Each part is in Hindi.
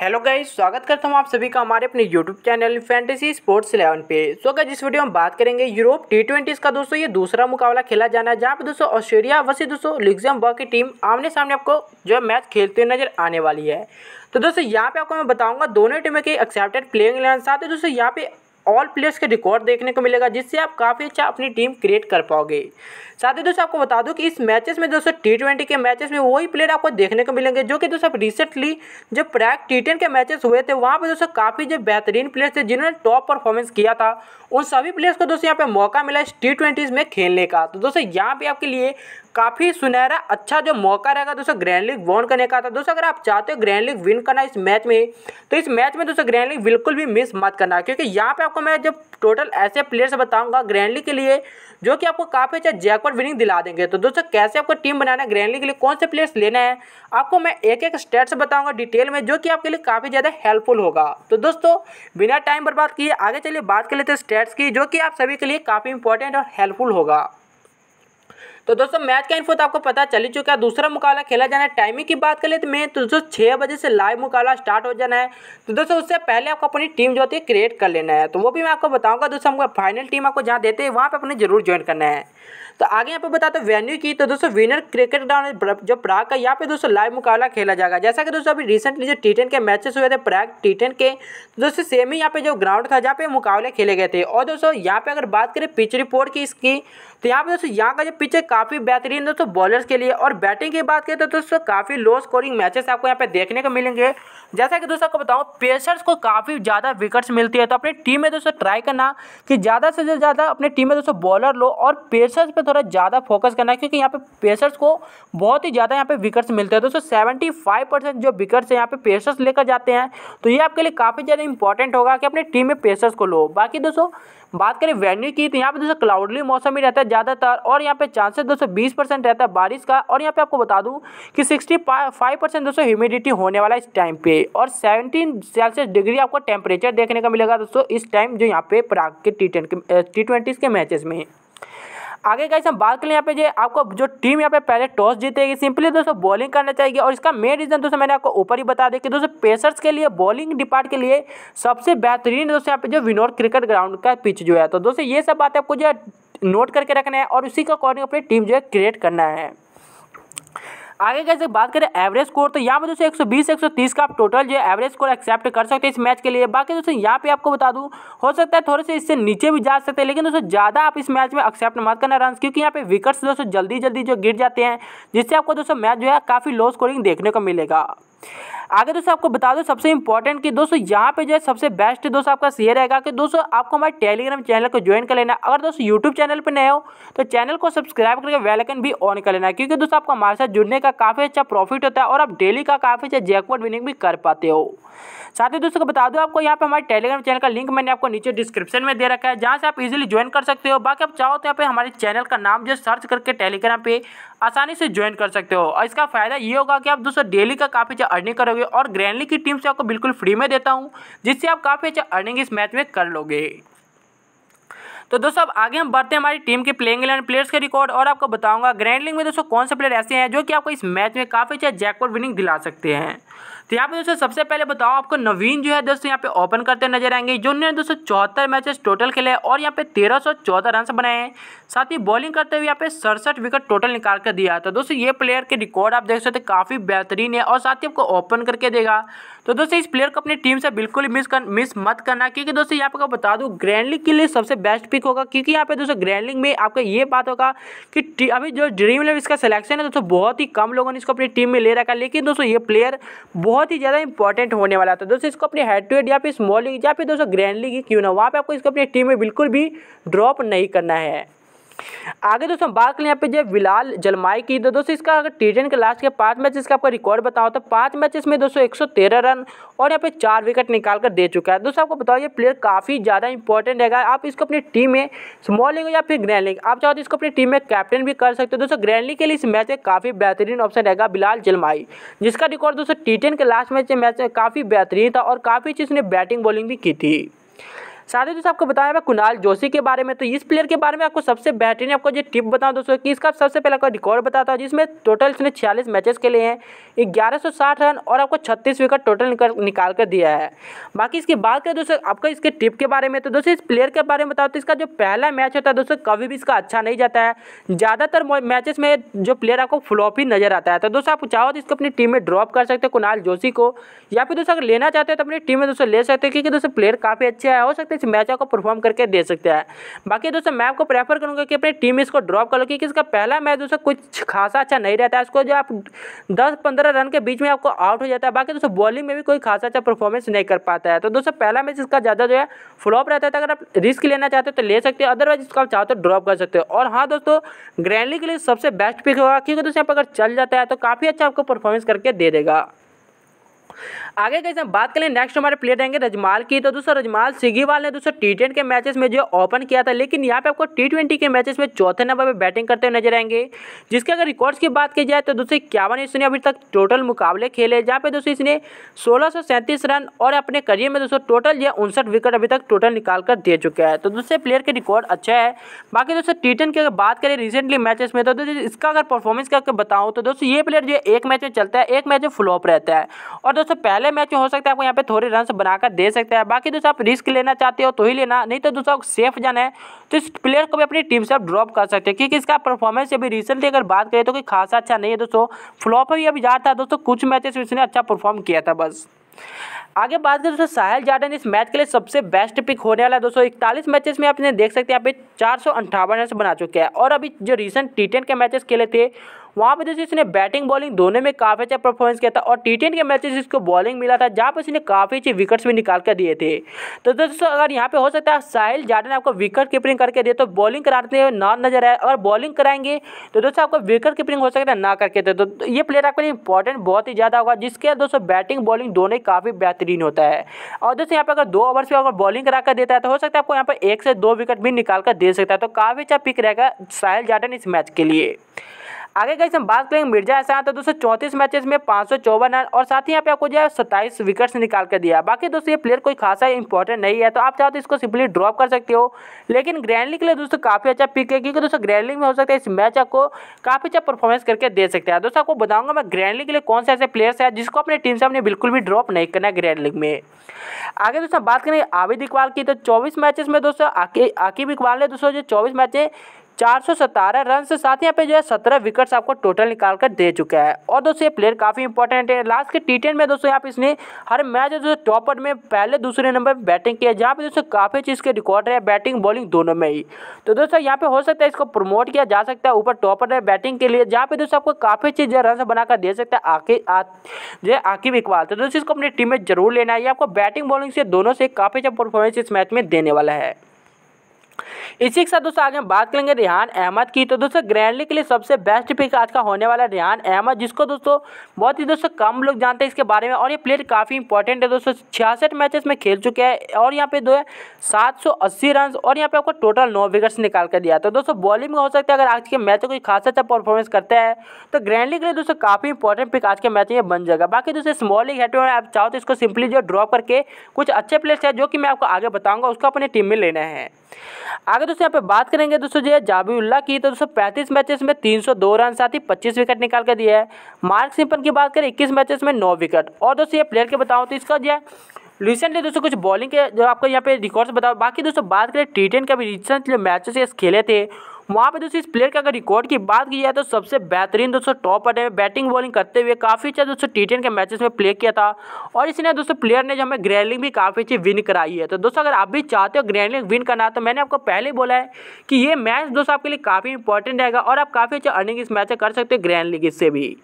हेलो गाइस स्वागत करता हूँ आप सभी का हमारे अपने YouTube channel fantasy sports eleven पे सो अगर जिस वीडियो में बात करेंगे यूरोप टी ट्वेंटी का दोस्तों ये दूसरा मुकाबला खेला जाना है जहाँ पे दोस्तों ऑस्ट्रेलिया वैसे दोस्तों लग्जमबर्ग की टीम आमने सामने आपको जो है मैच खेलते नजर आने वाली है तो दोस्तों यहाँ पे आपको मैं बताऊंगा दोनों टीमों के एक्सेप्टेड प्लेइंग इलेवन साथ ही दोस्तों यहाँ पे ऑल प्लेयर्स के रिकॉर्ड देखने को मिलेगा जिससे आप काफ़ी अच्छा अपनी टीम क्रिएट कर पाओगे साथ ही दोस्तों आपको बता दूं कि इस मैचेस में दोस्तों टी ट्वेंटी के मैचेस में वही प्लेयर आपको देखने को मिलेंगे जो कि दोस्तों रिसेंटली जो प्रैक टी टेन के मैचेस हुए थे वहाँ पर दोस्तों काफ़ी जो बेहतरीन प्लेयर्स थे जिन्होंने टॉप परफॉर्मेंस किया था उन सभी प्लेयर्स को दोस्तों यहाँ पे मौका मिला इस टी ट्वेंटीज़ में खेलने का तो दोस्तों यहाँ पे आपके लिए काफ़ी सुनहरा अच्छा जो मौका रहेगा दोस्तों ग्रैंड लीग वॉन करने का था दोस्तों अगर आप चाहते हो ग्रैंड लीग विन करना इस मैच में तो इस मैच में दोस्तों ग्रैंड लीग बिल्कुल भी मिस मत करना क्योंकि यहाँ पे आपको मैं जब टोटल ऐसे प्लेयर्स बताऊंगा ग्रैंड लीग के लिए जो कि आपको काफ़ी अच्छा जैकपॉट विनिंग दिला देंगे तो दोस्तों कैसे आपको टीम बनाना है ग्रैंडली के लिए कौन से प्लेयर्स लेना है आपको मैं एक एक स्टेट्स बताऊंगा डिटेल में जो कि आपके लिए काफ़ी ज़्यादा हेल्पफुल होगा तो दोस्तों बिना टाइम बर्बाद किए आगे चलिए बात कर लेते हैं स्टेट्स की जो कि आप सभी के लिए काफ़ी इंपॉर्टेंट और हेल्पफुल होगा तो दोस्तों मैच का इन्फो तो आपको पता चल ही चुका है दूसरा मुकाबला खेला जाना है टाइमिंग की बात कर ले तो मैं तो दोस्तों छः बजे से लाइव मुकाबला स्टार्ट हो जाना है तो दोस्तों उससे पहले आपको अपनी टीम जो होती है क्रिएट कर लेना है तो वो भी मैं आपको बताऊँगा दोस्तों हमको फाइनल टीम आपको जहाँ देते हैं वहाँ पर अपने जरूर ज्वाइन करना है तो आगे यहाँ पे बताते वेन्यू की तो दोस्तों विनर क्रिकेट ग्राउंड जो प्राग का यहाँ पे दोस्तों लाइव मुकाबला खेला जाएगा जैसा कि दोस्तों अभी रिसेंटली जो टी के मैचेस हुए थे प्राग टी के तो दोस्तों सेम ही यहाँ पे जो ग्राउंड था जहाँ पे मुकाबले खेले गए थे और दोस्तों यहाँ पे अगर बात करें पिच रिपोर्ट की इसकी तो यहाँ पे दोस्तों यहाँ का जो पिच है काफ़ी बेहतरीन दोस्तों बॉलर्स के लिए और बैटिंग की बात करें तो दोस्तों काफ़ी लो स्कोरिंग मैचेस आपको यहाँ पे देखने को मिलेंगे जैसा कि दोस्तों आपको बताऊँ पेसर्स को काफ़ी ज़्यादा विकेट्स मिलती है तो अपनी टीम में दोस्तों ट्राई करना कि ज़्यादा से ज़्यादा अपनी टीम में दोस्तों बॉलर लो और पेसर्स पर थोड़ा ज़्यादा फोकस करना क्योंकि यहाँ पे पेसर्स को बहुत ही ज़्यादा यहाँ पे विकेट्स मिलते हैं दोस्तों सेवेंटी फाइव परसेंट जो विकेट्स हैं यहाँ पे पेसर्स लेकर जाते हैं तो ये आपके लिए काफ़ी ज़्यादा इंपॉर्टेंट होगा कि अपनी टीम में पेसर्स को लो बाकी दोस्तों बात करें वेन्यू की तो यहाँ पे दोस्तों क्लाउडली मौसम ही रहता है ज़्यादातर और यहाँ पे चांसेस दोस्तों बीस परसेंट रहता है बारिश का और यहाँ पे आपको बता दूँ कि सिक्सटी फाइव परसेंट दोस्तों ह्यूमिडिटी होने वाला इस टाइम पे और सेवनटीन सेल्सियस डिग्री आपको टेम्परेचर देखने का मिलेगा दोस्तों इस टाइम जो यहाँ पे प्राग के टी टी ट्वेंटीज़ के मैचेस में आगे गाइस हम बात करें यहाँ पे जो आपको जो टीम यहाँ पे पहले टॉस जीतेगी सिंपली दोस्तों बॉलिंग करना चाहिए और इसका मेन रीजन दोस्तों मैंने आपको ऊपर ही बता दें कि दोस्तों पेसर्स के लिए बॉलिंग डिपार्ट के लिए सबसे बेहतरीन दोस्तों यहाँ पे जो विनोर क्रिकेट ग्राउंड का पिच जो है तो दोस्तों ये सब बात आपको जो नोट करके रखना है और उसी के अकॉर्डिंग अपनी टीम जो है क्रिएट करना है आगे कैसे बात करें एवरेज स्कोर तो यहाँ पर दोस्तों 120 130 का आप टोटल जो है एवरेज स्कोर एक्सेप्ट कर सकते हैं इस मैच के लिए बाकी दोस्तों यहाँ पे आपको बता दूँ हो सकता है थोड़े से इससे नीचे भी जा सकते हैं लेकिन दोस्तों ज़्यादा आप इस मैच में एक्सेप्ट मत करना रन क्योंकि यहाँ पे विकेट्स दोस्तों जल्दी जल्दी जो गिर जाते हैं जिससे आपको दोस्तों मैच जो है काफ़ी लो स्कोरिंग देखने को मिलेगा आगे दोस्तों आपको बता दो सबसे इंपॉर्टेंट कि दोस्तों यहाँ पे जो है सबसे बेस्ट दोस्तों आपका शेयर रहेगा कि दोस्तों आपको हमारे टेलीग्राम चैनल को ज्वाइन कर लेना अगर दोस्तों यूट्यूब चैनल पर नए हो तो चैनल को सब्सक्राइब करके वेलकन भी ऑन कर लेना क्योंकि दोस्तों आपको हमारे साथ जुड़ने का काफ़ी अच्छा प्रॉफिट होता है और आप डेली का काफ़ी अच्छा जैकवर्ड विनिंग भी कर पाते हो साथ ही दोस्तों को बता दूं आपको यहाँ पे हमारे टेलीग्राम चैनल का लिंक मैंने आपको नीचे डिस्क्रिप्शन में दे रखा है जहाँ से आप इजिली ज्वाइन कर सकते हो बाकी आप चाहो तो यहाँ पे हमारे चैनल का नाम जो सर्च करके टेलीग्राम पे आसानी से ज्वाइन कर सकते हो और इसका फायदा ये होगा कि आप दोस्तों डेली का काफ़ी अच्छा अर्निंग करोगे और ग्रैंडली की टीम से आपको बिल्कुल फ्री में देता हूँ जिससे आप काफ़ी अच्छा अर्निंग इस मैच में कर लोगे तो दोस्तों अब आगे हम बढ़ते हैं हमारी टीम के प्लेइंग इलेवन प्लेयर्स के रिकॉर्ड और आपको बताऊंगा ग्रैंड लीग में दोस्तों कौन से प्लेयर ऐसे हैं जो कि आपको इस मैच में काफ़ी अच्छा जैकपॉट विनिंग दिला सकते हैं तो यहाँ पे दोस्तों सबसे पहले बताओ आपको नवीन जो है दोस्तों यहाँ पे ओपन करते नजर आएंगे जो उन्होंने दोस्तों चौहत्तर मैचेस टोटल खेले और यहाँ पे तेरह सौ चौदह रन बनाए हैं साथ ही बॉलिंग करते हुए यहाँ पे सड़सठ विकेट टोटल निकाल कर दिया तो दोस्तों ये प्लेयर के रिकॉर्ड आप देख सकते काफ़ी बेहतरीन है और साथ ही आपको ओपन करके देगा तो दोस्तों इस प्लेयर को अपनी टीम से बिल्कुल मिस कर मिस मत करना क्योंकि दोस्तों यहाँ पे बता दूँ ग्रैंड के लिए सबसे बेस्ट पिक होगा क्योंकि यहाँ पे दोस्तों ग्रैंड में आपका ये बात होगा कि अभी जो ड्रीम इलेवन इसका सिलेक्शन है दोस्तों बहुत ही कम लोगों ने इसको अपनी टीम में ले रखा लेकिन दोस्तों ये प्लेयर बहुत बहुत ही ज़्यादा इंपॉर्टेंट होने वाला था दोस्तों इसको अपने हेड टू हेड या फिर स्मॉल लीग या फिर दोस्तों ग्रैंड लीग क्यों ना वहाँ पर आपको इसको अपनी टीम में बिल्कुल भी ड्रॉप नहीं करना है आगे दोस्तों बात करें यहाँ पे जो बिलाल जलमाई की तो दोस्तों इसका अगर टी के लास्ट के पाँच मैच इसका आपका रिकॉर्ड बताओ तो पाँच मैचेस में दोस्तों एक रन और यहाँ पे चार विकेट निकाल कर दे चुका है दोस्तों आपको बताओ ये प्लेयर काफ़ी ज़्यादा इंपॉर्टेंट रहेगा आप इसको अपनी टीम में स्मॉल लीग या फिर ग्रैंड आप चाहो तो इसको अपनी टीम में कैप्टन भी कर सकते हो दोस्तों ग्रैंड लीग के लिए इस मैच में काफ़ी बेहतरीन ऑप्शन रहेगा बिलाल जलमाई जिसका रिकॉर्ड दोस्तों टी के लास्ट मैच मैच में काफ़ी बेहतरीन था और काफ़ी चीज़ उसने बैटिंग बॉलिंग भी की थी साथ ही दोस्तों आपको बताया मैं कुणाल जोशी के बारे में तो इस प्लेयर के बारे में आपको सबसे बेहतरीन आपको जो टिप बताऊँ दोस्तों कि इसका सबसे पहले आपका रिकॉर्ड बताता हूँ जिसमें टोटल इसने छियालीस मैचेस के लिए हैं ग्यारह सौ साठ रन और आपको छत्तीस विकेट टोटल निकाल कर दिया है बाकी इसकी बात करें दोस्तों आपका इसके टिप के बारे में तो दोस्तों इस प्लेयर के बारे में बताओ तो इसका जो पहला मैच होता है दोस्तों कभी भी इसका अच्छा नहीं जाता है ज़्यादातर मैचेस में जो प्लेयर आपको फ्लॉप ही नजर आता है तो दोस्तों आप चाहो तो इसको अपनी टीम में ड्रॉप कर सकते हो कुणाल जोशी को या फिर दोस्तों अगर लेना चाहते हो तो अपनी टीम में दोस्तों ले सकते हो क्योंकि दोस्तों प्लेयर काफ़ी अच्छा है हो सकता है इस मैच को परफॉर्म करके दे सकता है बाकी दोस्तों मैं आपको प्रेफर करूँगा कि अपनी टीम इसको ड्रॉप कर लो क्योंकि इसका पहला मैच दोस्तों कुछ खासा अच्छा नहीं रहता है इसको जो आप दस पंद्रह रन के बीच में आपको आउट हो जाता है बाकी दोस्तों बॉलिंग में भी कोई खासा अच्छा परफॉर्मेंस नहीं कर पाता है तो दोस्तों पहला मैच इसका ज़्यादा जो है फ्लॉप रहता है तो अगर आप रिस्क लेना चाहते हो तो ले सकते हो अदरवाइज इसको आप चाहते हो ड्रॉप तो कर सकते हो और हाँ दोस्तों ग्रैंडली के लिए सबसे बेस्ट पिक होगा क्योंकि दोस्तों अगर चल जाता है तो काफ़ी अच्छा आपको परफॉर्मेंस करके दे देगा आगे कैसे हम बात करें नेक्स्ट हमारे प्लेयर रहेंगे रजमाल की तो दोस्तों रजमाल सिगीवाल ने दोस्तों टी के मैचेस में जो ओपन किया था लेकिन यहाँ पे आपको टी के मैचेस में चौथे नंबर पर बैटिंग करते हुए नजर आएंगे जिसके अगर रिकॉर्ड्स की बात की जाए तो दोस्तों इक्यावन इसने अभी तक टोटल मुकाबले खेले जहाँ पे दोस्तों इसने सोलह रन और अपने करियर में दोस्तों टोटल जो उनसठ विकेट अभी तक टोटल निकाल कर दे चुका है तो दूसरे प्लेयर के रिकॉर्ड अच्छा है बाकी दोस्तों टी की अगर बात करें रिसेंटली मैचेस में तो दोस्तों इसका अगर परफॉर्मेंस करके बताऊँ तो दोस्तों ये प्लेयर जो एक मैच में चलता है एक मैच में फ्लॉप रहता है और दोस्तों दोस्तों पहले मैच में हो सकता है आपको यहाँ पे थोड़े रन बनाकर दे सकते हैं बाकी दोस्तों आप रिस्क लेना चाहते हो तो ही लेना नहीं तो दोस्तों सेफ जाना है तो इस प्लेयर को भी अपनी टीम से आप ड्रॉप कर सकते हैं क्योंकि इसका परफॉर्मेंस अभी रिसेंटली अगर बात करें तो कोई खासा अच्छा नहीं है दोस्तों फ्लॉप भी अभी जाता है दोस्तों कुछ मैचेस में इसने अच्छा परफॉर्म किया था बस आगे बात करें दोस्तों साहिल जार्डन इस मैच के लिए सबसे बेस्ट पिक होने वाला है दोस्तों इकतालीस मैचेस में आपने देख सकते हैं यहाँ पे चार सौ अंठावन रन बना चुके हैं और अभी जो रिसेंट टी के मैचेस खेले थे वहाँ पर जैसे इसने बैटिंग बॉलिंग दोनों में काफ़ी अच्छा परफॉर्मेंस किया था और टी के मैचेस इसको बॉलिंग मिला था जहाँ पर इसने काफ़ी अच्छे विकेट्स भी निकाल कर दिए थे तो दोस्तों अगर यहाँ पे हो सकता है साहिल जाडन ने आपको विकेट कीपरिंग करके दे तो बॉलिंग कराते हुए ना नजर आए अगर बॉलिंग कराएंगे तो दोस्तों आपको विकेट कीपरिंग हो सकता है ना करके दे तो, तो ये प्लेयर आपके लिए इंपॉर्टेंट बहुत ही ज़्यादा होगा जिसके दोस्तों बैटिंग बॉलिंग दोनों ही काफ़ी बेहतरीन होता है और दोस्तों यहाँ पर अगर दो ओवर से अगर बॉलिंग करा कर देता है तो हो सकता है आपको यहाँ पर एक से दो विकेट भी निकाल कर दे सकता है तो काफ़ी अच्छा पिक रहेगा साहिल जाडन इस मैच के लिए आगे कहीं हम बात करेंगे मिर्जा ऐसा तो दोस्तों चौंतीस मैचेस में पाँच रन और साथ ही यहाँ पे आपको जो है सत्ताईस विकेट्स निकाल कर दिया बाकी दोस्तों ये प्लेयर कोई खासा इंपॉर्टेंट नहीं है तो आप चाहते तो इसको सिंपली ड्रॉप कर सकते हो लेकिन ग्रैंडली के लिए दोस्तों काफ़ी अच्छा पिक है क्योंकि दोस्तों ग्रैंडली में हो सकता है इस मैच आपको काफ़ी अच्छा परफॉर्मेंस करके दे सकते हैं दोस्तों आपको बताऊंगा मैं ग्रैंडली के लिए कौन से ऐसे प्लेयर्स है जिसको अपने टीम से हमने बिल्कुल भी ड्रॉप नहीं करना ग्रैंडलिंग में आगे दोस्तों बात करें आबिद इकबाल की तो चौबीस मैचेस में दोस्तों आकिब इकबाल ने दोस्तों जो चौबीस मैच है चार सौ सतारह रन से साथ यहाँ पे जो है सत्रह विकेट्स आपको टोटल निकाल कर दे चुका है और दोस्तों ये प्लेयर काफ़ी इंपॉर्टेंट है लास्ट के टी में दोस्तों यहाँ पे इसने हर मैच दोस्तों टॉपर में पहले दूसरे नंबर पर बैटिंग किया जहाँ पे दोस्तों काफ़ी चीज़ के रिकॉर्ड रहे बैटिंग बॉलिंग दोनों में ही तो दोस्तों यहाँ पे हो सकता है इसको प्रमोट किया जा सकता है ऊपर टॉपर है बैटिंग के लिए जहाँ पे दोस्तों आपको काफ़ी चीज़ जो रन बनाकर दे सकता है जो है आकिब इकबाल तो दोस्तों इसको अपनी टीम में जरूर लेना है आपको बैटिंग बॉलिंग से दोनों से काफ़ी अच्छा परफॉर्मेंस इस मैच में देने वाला है इसी के साथ दोस्तों आगे हम बात करेंगे रिहान अहमद की तो दोस्तों ग्रैंडली के लिए सबसे बेस्ट पिक आज का होने वाला रिहान अहमद जिसको दोस्तों बहुत ही दोस्तों कम लोग जानते हैं इसके बारे में और ये प्लेयर काफ़ी इंपॉर्टेंट है दोस्तों छियासठ मैचेस में खेल चुके हैं और यहाँ पे दो है सात रन और यहाँ पे आपको टोटल नौ विकेट्स निकाल कर दिया तो दोस्तों बॉलिंग में हो सकता है अगर आज के मैच कोई खास अच्छा परफॉर्मेंस करता है तो ग्रैंडली के लिए दोस्तों काफ़ी इंपॉर्टेंट पिक आज के मैच में बन जाएगा बाकी दोस्तों स्मॉल लीग हेड आप चाहो तो इसको सिंपली जो ड्रॉप करके कुछ अच्छे प्लेयर्स है जो कि मैं आपको आगे बताऊँगा उसको अपनी टीम में लेना है आगे दोस्तों यहाँ पे बात करेंगे दोस्तों जो है जाबीउल्ला की तो दोस्तों पैंतीस मैचेस में तीन सौ दो रन साथ ही पच्चीस विकेट निकाल कर दिया है मार्क सिंपन की बात करें इक्कीस मैचेस में नौ विकेट और दोस्तों ये प्लेयर के बताऊँ तो इसका जो है रिसेंटली दोस्तों कुछ बॉलिंग के जो आपको यहाँ पे रिकॉर्ड्स बताओ बाकी दोस्तों बात करें टी टेन का भी रिसेंटली मैचेस खेले थे वहाँ पे दोस्तों इस प्लेयर के अगर रिकॉर्ड की बात की जाए तो सबसे बेहतरीन दोस्तों टॉप अटे में बैटिंग बॉलिंग करते हुए काफ़ी अच्छा दोस्तों टी के मैचेस में प्ले किया था और इसने दोस्तों प्लेयर ने जो हमें ग्रैंडलिंग भी काफ़ी अच्छी विन कराई है तो दोस्तों अगर आप भी चाहते हो ग्रैंडलिंग विन करना तो मैंने आपको पहले बोला है कि ये मैच दोस्तों आपके लिए काफ़ी इंपॉर्टेंट रहेगा और आप काफ़ी अच्छा अर्निंग इस मैच से कर सकते हो ग्रैंड इससे भी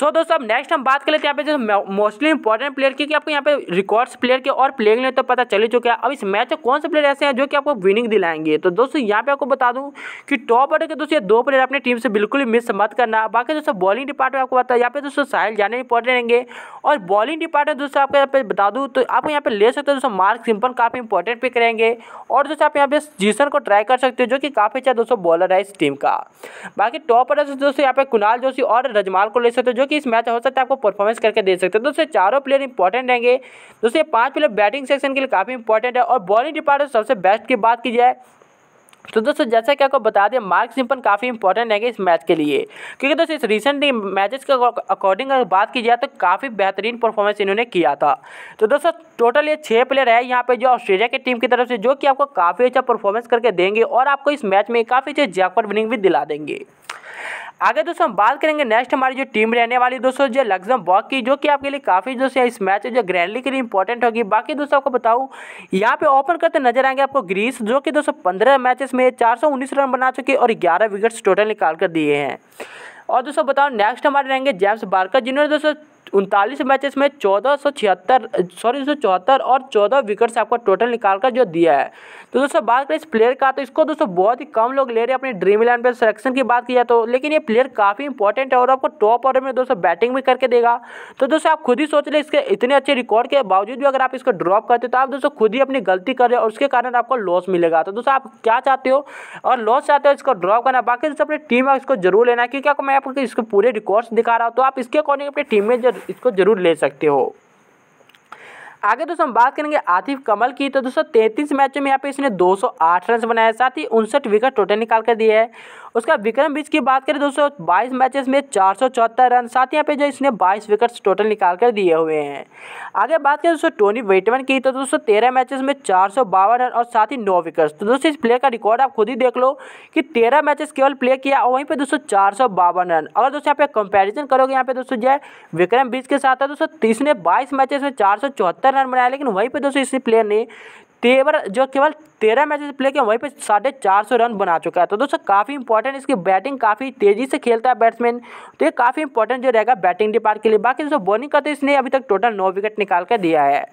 सो so, दोस्तों अब नेक्स्ट हम बात कर लेते हैं यहाँ पे मोस्टली इंपॉर्टेंट प्लेयर की कि आपको यहाँ पे रिकॉर्ड्स प्लेयर के और प्लेयर ने तो पता चल ही चुका है अब इस मैच में कौन से प्लेयर ऐसे हैं जो कि आपको विनिंग दिलाएंगे तो दोस्तों यहाँ पे आपको बता दूँ कि टॉप ऑर्डर के दोस्तों ये दो प्लेयर अपनी टीम से बिल्कुल ही मिस मत करना बाकी दोस्तों बॉलिंग डिपार्टमेंट आपको बताया यहाँ पे दोस्तों साहिल जाने इंपॉर्टेंट रहेंगे और बॉलिंग डिपार्टमेंट दोस्तों आपको यहाँ पे बता दूँ तो आप यहाँ पे ले सकते हो दोस्तों मार्क सिंपल काफ़ी इंपॉर्टेंट पिक रहेंगे और दोस्तों आप यहाँ पे जीसन को ट्राई कर सकते हो जो कि काफ़ी अच्छा दोस्तों बॉलर है इस टीम का बाकी टॉप ऑर्डर दोस्तों यहाँ पे कुणाल जोशी और रजमाल को ले सकते हो जो कि इस मैच हो सकता है आपको परफॉर्मेंस करके दे सकते हैं दोस्तों चारों प्लेयर इंपॉर्टेंट रहेंगे दोस्तों पांच प्लेयर बैटिंग सेक्शन के लिए काफ़ी इंपॉर्टेंट है और बॉलिंग डिपार्टमेंट सबसे बेस्ट की बात की जाए तो दोस्तों जैसा कि आपको बता दें मार्क सिंपन काफ़ी इंपॉर्टेंट है इस मैच के लिए क्योंकि दोस्तों इस रिसेंटली मैचेस के अकॉर्डिंग अगर बात की जाए तो काफ़ी बेहतरीन परफॉर्मेंस इन्होंने किया था तो दोस्तों टोटल ये छः प्लेयर है यहाँ पे जो ऑस्ट्रेलिया की टीम की तरफ से जो कि आपको काफ़ी अच्छा परफॉर्मेंस करके देंगे और आपको इस मैच में काफ़ी अच्छे जैकपॉट विनिंग भी दिला देंगे आगे दोस्तों हम बात करेंगे नेक्स्ट हमारी जो टीम रहने वाली दोस्तों जो लग्जम बॉक की जो कि आपके लिए काफ़ी दोस्तों इस मैच है जो ग्रैंडली के लिए इंपॉर्टेंट होगी बाकी दोस्तों आपको बताऊँ यहाँ पे ओपन करते नजर आएंगे आपको ग्रीस जो कि दोस्तों पंद्रह मैचेस में चार रन बना चुके और ग्यारह विकेट्स टोटल निकाल कर दिए हैं और दोस्तों बताओ नेक्स्ट हमारे रहेंगे जेम्स बार्कर जिन्होंने दोस्तों उनतालीस मैचेस में चौदह सौ छिहत्तर सॉरी सौ चौहत्तर और चौदह विकेट से आपका टोटल निकाल कर जो दिया है तो दोस्तों बात करें इस प्लेयर का तो इसको दोस्तों बहुत ही कम लोग ले रहे हैं अपने ड्रीम इलेवन पर सिलेक्शन की बात की जाए तो लेकिन ये प्लेयर काफ़ी इंपॉर्टेंट है और आपको टॉप ऑर्डर में दोस्तों बैटिंग भी करके देगा तो दोस्तों आप खुद ही सोच रहे इसके इतने अच्छे रिकॉर्ड के बावजूद भी अगर आप इसको ड्रॉप करते तो आप दोस्तों खुद ही अपनी गलती कर रहे हो और उसके कारण आपको लॉस मिलेगा तो दोस्तों आप क्या चाहते हो और लॉस चाहते हो इसको ड्रॉप करना बाकी दोस्तों अपनी टीम में इसको जरूर लेना क्योंकि आपको मैं आपको इसके पूरे रिकॉर्ड्स दिखा रहा हूँ तो आप इसके अकॉर्डिंग अपनी टीम में जो इसको ज़रूर ले सकते हो आगे दोस्तों हम बात करेंगे आतिफ कमल की तो दोस्तों तैंतीस मैचों में यहाँ पे इसने 208 रन बनाया साथ ही उनसठ विकेट टोटल निकाल कर दिए है उसका विक्रम बीच की बात करें दोस्तों बाईस मैचेस में चार रन साथ ही यहाँ पे जो इसने बाईस विकेट्स टोटल निकाल कर दिए हुए हैं आगे बात करें दोस्तों टोनी वेटमैन की तो दोस्तों तेरह मैचेस में चार रन और साथ ही नौ विकेट्स तो दोस्तों इस प्लेयर का रिकॉर्ड आप खुद ही देख लो कि तेरह मैचेस केवल प्ले किया और वहीं पर दोस्तों चार रन अगर दोस्तों यहाँ पे कंपेरिजन करोगे यहाँ पे दोस्तों जो है विक्रम बीच के साथ है दोस्तों इसने बाईस मैचेस में चार रन बनाया लेकिन वहीं पर दोस्तों इसी प्लेयर ने तेवर जो केवल तेरह मैचेस प्ले किया वहीं पे साढ़े चार सौ रन बना चुका है तो दोस्तों काफ़ी इंपॉर्टेंट इसकी बैटिंग काफ़ी तेज़ी से खेलता है बैट्समैन तो ये काफ़ी इंपॉर्टेंट जो रहेगा बैटिंग डिपार्ट के लिए बाकी दोस्तों बॉलिंग का तो इसने अभी तक टोटल नौ विकेट निकाल कर दिया है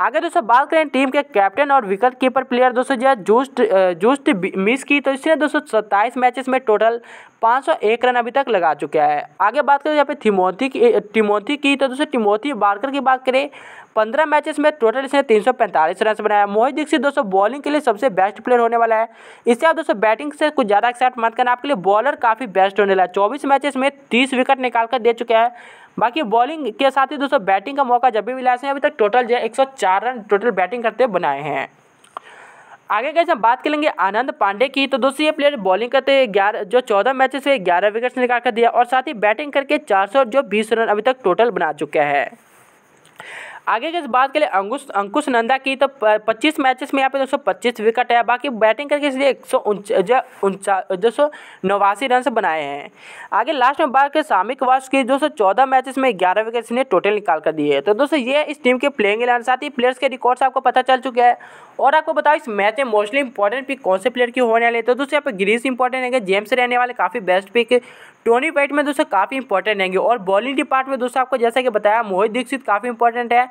आगे दोस्तों बात करें टीम के कैप्टन और विकेट कीपर प्लेयर दोस्तों जो जूस्ट जूस्ट मिस की तो इसने दोस्तों सत्ताईस मैचेस में टोटल 501 रन अभी तक लगा चुका है आगे बात करें यहाँ पे थिमोथी की टिमोथी की तो दोस्तों टिमोथी बारकर की बात करें पंद्रह मैचेस में टोटल इसने 345 रन बनाया मोहित दीक्षित दोस्तों बॉलिंग के लिए सबसे बेस्ट प्लेयर होने वाला है इससे आप दोस्तों बैटिंग से कुछ ज़्यादा एक्साइट मत करना आपके लिए बॉलर काफ़ी बेस्ट होने वाला है चौबीस मैचेस में तीस विकेट निकाल कर दे चुका है बाकी बॉलिंग के साथ ही दोस्तों बैटिंग का मौका जब भी मिला है अभी तक टोटल जो है एक रन टोटल बैटिंग करते बनाए हैं आगे कैसे हम बात करेंगे आनंद पांडे की तो दोस्तों ये प्लेयर बॉलिंग करते ग्यारह जो चौदह मैचेस हुए ग्यारह विकेट्स निकाल कर दिया और साथ ही बैटिंग करके चार सौ जो बीस रन अभी तक टोटल बना चुका है आगे के बात करें अंकुश अंकुश नंदा की तो पच्चीस मैचेस में यहाँ पे दो सौ पच्चीस विकेट है बाकी बैटिंग करके इसलिए एक सौ दो सौ नवासी रन बनाए हैं आगे लास्ट में बात करें सामिक वास की दो सौ चौदह मैचेस में ग्यारह विकेट इसने टोटल निकाल कर दिए है तो दोस्तों ये इस टीम के प्लेइंग एलेवन साथ ही प्लेयर्स के रिकॉर्ड्स आपको पता चल चुका है और आपको बताओ इस मैच में मोस्टली इंपॉर्टेंट पिक कौन से प्लेयर की होने वाले तो दोस्तों यहाँ पर ग्रीस इंपॉर्टेंट है जेम्स रहने वाले काफ़ी बेस्ट पिक टोनी पैट में दोस्तों काफ़ी इंपॉर्टेंट रहेंगे और बॉलिंग डिपार्ट में दोस्तों आपको जैसा कि बताया मोहित दीक्षित काफ़ी इंपॉर्टेंट है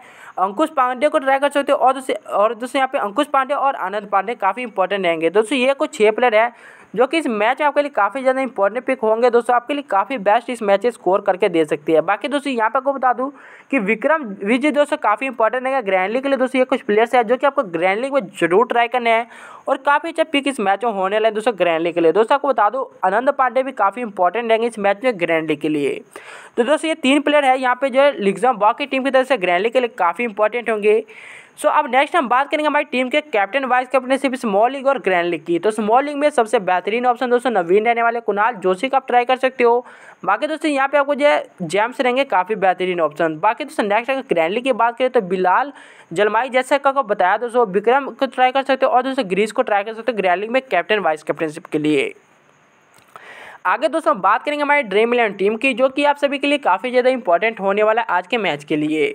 अंकुश पांडे को ट्राई कर सकते हो और दोस्तों और दोस्तों यहाँ पे अंकुश पांडे और आनंद पांडे काफ़ी इंपॉर्टेंट रहेंगे दोस्तों ये कुछ छह प्लेयर है जो कि इस मैच में आपके लिए काफ़ी ज़्यादा इंपॉर्टेंट पिक होंगे दोस्तों आपके लिए काफ़ी बेस्ट इस मैच स्कोर करके दे सकती है बाकी दोस्तों यहाँ पर आपको बता दूँ कि विक्रम विजय दोस्तों काफ़ी इंपॉर्टेंट है ग्रैंड लीग के लिए दोस्तों ये कुछ प्लेयर्स हैं जो कि आपको ग्रैंड लीग में जरूर ट्राई करने हैं और काफ़ी अच्छा पिक इस मैच में होने लगे दोस्तों ग्रैंड लीग के लिए दोस्तों आपको बता दूँ आनंद पांडे भी काफ़ी इंपॉर्टेंट रहेंगे इस मैच में ग्रैंड लीग के लिए तो दोस्तों ये तीन प्लेयर है यहाँ पे जो है लिग्जाम बॉक की टीम की तरफ से ग्रैंड लीग के लिए काफ़ी इंपॉर्टेंट होंगे सो अब नेक्स्ट हम बात करेंगे हमारी टीम के captain vice captainship small league और ग्रैंड लीग की तो स्मॉल लीग में सबसे बेहतरीन ऑप्शन दोस्तों नवीन रहने वाले कुणाल जोशी का आप ट्राई कर सकते हो बाकी दोस्तों यहाँ पे आपको जो जैम्स रहेंगे काफ़ी बेहतरीन ऑप्शन बाकी दोस्तों नेक्स्ट अगर ग्रैंड लीग की बात करें तो बिलाल जलमाई जैसे का को बताया दोस्तों विक्रम को ट्राई कर सकते हो और दोस्तों ग्रीस को ट्राई कर सकते हो ग्रैंड लीग में कैप्टन वाइस कैप्टनशिप के लिए आगे दोस्तों हम बात करेंगे हमारी ड्रीम इलेवन टीम की जो कि आप सभी के लिए काफ़ी ज़्यादा इंपॉर्टेंट होने वाला है आज के मैच के लिए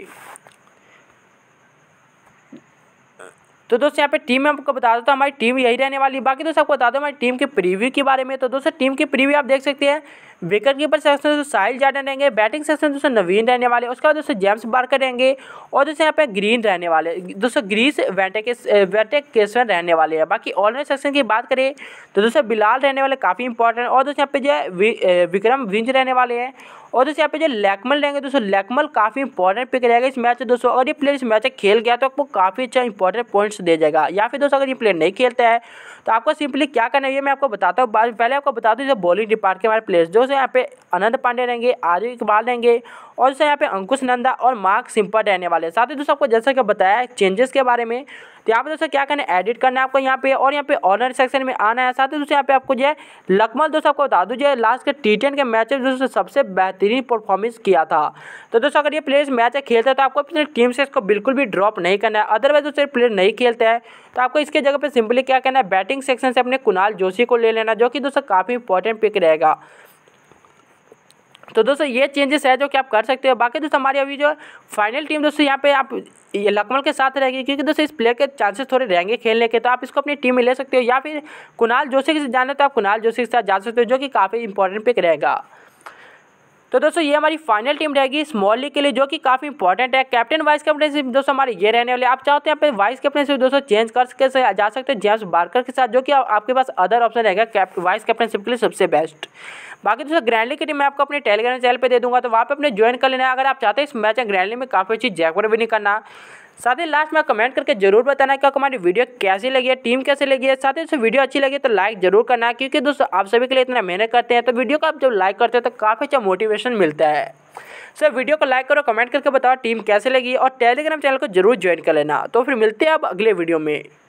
तो दोस्तों यहाँ पे टीम में आपको बता देता हूँ हमारी टीम यही रहने वाली बाकी दोस्तों आपको बता दो हमारी टीम के प्रीव्यू के बारे में तो दोस्तों टीम की प्रीव्यू आप देख सकते हैं विकेट कीपर सेक्शन दोस्तों साहिल जाडन रहेंगे बैटिंग सेक्शन दोस्तों नवीन रहने वाले उसके बाद दोस्तों जेम्स बार्कर रहेंगे और दोस्तों यहाँ पे ग्रीन रहने वाले दोस्तों ग्रीस वेटेकेस वेटेकेसवन रहने वाले हैं बाकी ऑलराउंड सेक्शन की बात करें तो दोस्तों बिलाल रहने वाले काफ़ी इंपॉर्टेंट और दोस्तों यहाँ पे जो है विक्रम विंज रहने वाले हैं और दोस्तों यहाँ पे जो लैकमल रहेंगे दोस्तों लैकमल काफ़ी इंपॉर्टेंट पिक रहेगा इस मैच में दोस्तों अगर ये प्लेयर इस मैच में खेल गया तो आपको काफ़ी अच्छा इंपॉर्टेंट पॉइंट्स दे जाएगा या फिर दोस्तों अगर ये प्लेयर नहीं खेलता है तो आपको सिंपली क्या करना है ये मैं आपको बताता हूँ पहले आपको बता दूँ जो बॉलिंग डिपार्ट के हमारे प्लेयर्स जो दोस्तों यहाँ पे अनंत पांडे रहेंगे आरिफ इकबाल रहेंगे और दोस्तों यहाँ पे अंकुश नंदा और मार्क सिंपल रहने वाले साथ ही दोस्तों आपको जैसा कि बताया चेंजेस के बारे में तो यहाँ पे दोस्तों क्या करना है एडिट करना है आपको यहाँ पे और यहाँ पे ऑनर सेक्शन में आना है साथ ही दोस्तों यहाँ पे आपको जो है लकमल दोस्तों आपको बता दूँ जो है लास्ट के टी टेन के मैच में दोस्तों सबसे बेहतरीन परफॉर्मेंस किया था तो दोस्तों अगर ये प्लेयर्स मैच खेलते हैं तो आपको अपनी टीम से इसको बिल्कुल भी ड्रॉप नहीं करना है अदरवाइज दोस्तों प्लेयर नहीं खेलते हैं तो आपको इसके जगह पर सिंपली क्या करना है बैटिंग सेक्शन से अपने कुणाल जोशी को ले लेना जो कि दोस्तों काफ़ी इंपॉर्टेंट पिक रहेगा तो दोस्तों ये चेंजेस है जो कि आप कर सकते हो बाकी दोस्तों हमारी अभी जो फाइनल टीम दोस्तों यहाँ पे आप ये लकमल के साथ रहेगी क्योंकि दोस्तों इस प्लेयर के चांसेस थोड़े रहेंगे खेलने के तो आप इसको अपनी टीम में ले सकते हो या फिर कुणाल जोशी के साथ जाना तो आप कुणाल जोशी के साथ जा सकते हो जो कि काफ़ी इंपॉर्टेंट पिक रहेगा तो दोस्तों ये हमारी फाइनल टीम रहेगी स्मॉल लीग के लिए जो कि काफ़ी इंपॉर्टेंट है कैप्टन वाइस कैप्टनशिप दोस्तों हमारे ये रहने वाले आप चाहते हैं यहाँ वाइस कैप्टनशिप दोस्तों चेंज कर सके जा सकते हैं जेम्स बार्कर के साथ जो कि आपके पास अदर ऑप्शन रहेगा वाइस कैप्टनशिप के लिए सबसे बेस्ट बाकी दोस्तों ग्रैंडली की टीम मैं आपको अपने टेलीग्राम चैनल पर दे दूंगा तो वहाँ पर अपने ज्वाइन कर लेना अगर आप चाहते हैं इस मैच में ग्रैंडली में काफ़ी अच्छी जैकवर भी नहीं करना साथ ही लास्ट में कमेंट करके जरूर बताना कि आपको हमारी वीडियो कैसी लगी है टीम कैसे लगी है साथ ही दोस्तों वीडियो अच्छी लगी तो लाइक जरूर करना क्योंकि दोस्तों आप सभी के लिए इतना मेहनत करते हैं तो वीडियो को आप जब लाइक करते हैं तो काफ़ी अच्छा मोटिवेशन मिलता है सर वीडियो को लाइक करो कमेंट करके बताओ टीम कैसे लगी और टेलीग्राम चैनल को जरूर ज्वाइन कर लेना तो फिर मिलते हैं आप अगले वीडियो में